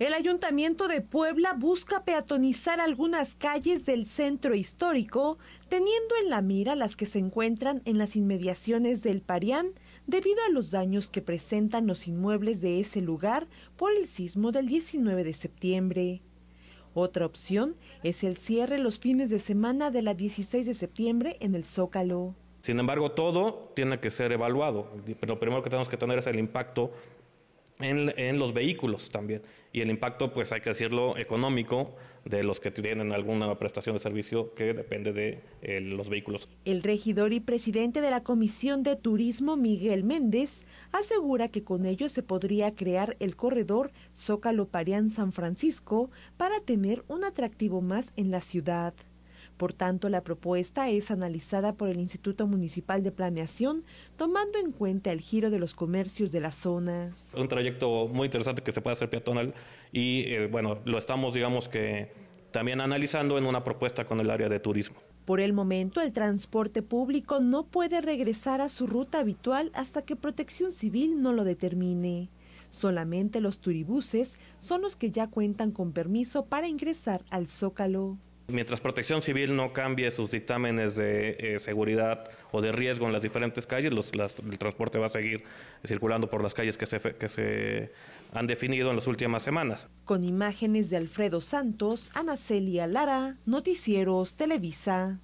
El Ayuntamiento de Puebla busca peatonizar algunas calles del centro histórico, teniendo en la mira las que se encuentran en las inmediaciones del Parián debido a los daños que presentan los inmuebles de ese lugar por el sismo del 19 de septiembre. Otra opción es el cierre los fines de semana de la 16 de septiembre en el Zócalo. Sin embargo, todo tiene que ser evaluado. Lo primero que tenemos que tener es el impacto en, los vehículos también. Y el impacto, pues hay que decirlo, económico de los que tienen alguna prestación de servicio que depende de eh, los vehículos. El regidor y presidente de la Comisión de Turismo, Miguel Méndez, asegura que con ello se podría crear el corredor Zócalo-Parián-San Francisco para tener un atractivo más en la ciudad. Por tanto, la propuesta es analizada por el Instituto Municipal de Planeación, tomando en cuenta el giro de los comercios de la zona. Un trayecto muy interesante que se puede hacer peatonal y, eh, bueno, lo estamos, digamos que, también analizando en una propuesta con el área de turismo. Por el momento, el transporte público no puede regresar a su ruta habitual hasta que Protección Civil no lo determine. Solamente los turibuses son los que ya cuentan con permiso para ingresar al Zócalo. Mientras Protección Civil no cambie sus dictámenes de eh, seguridad o de riesgo en las diferentes calles, el transporte va a seguir circulando por las calles que se, que se han definido en las últimas semanas. Con imágenes de Alfredo Santos, Anacelia Lara, Noticieros Televisa.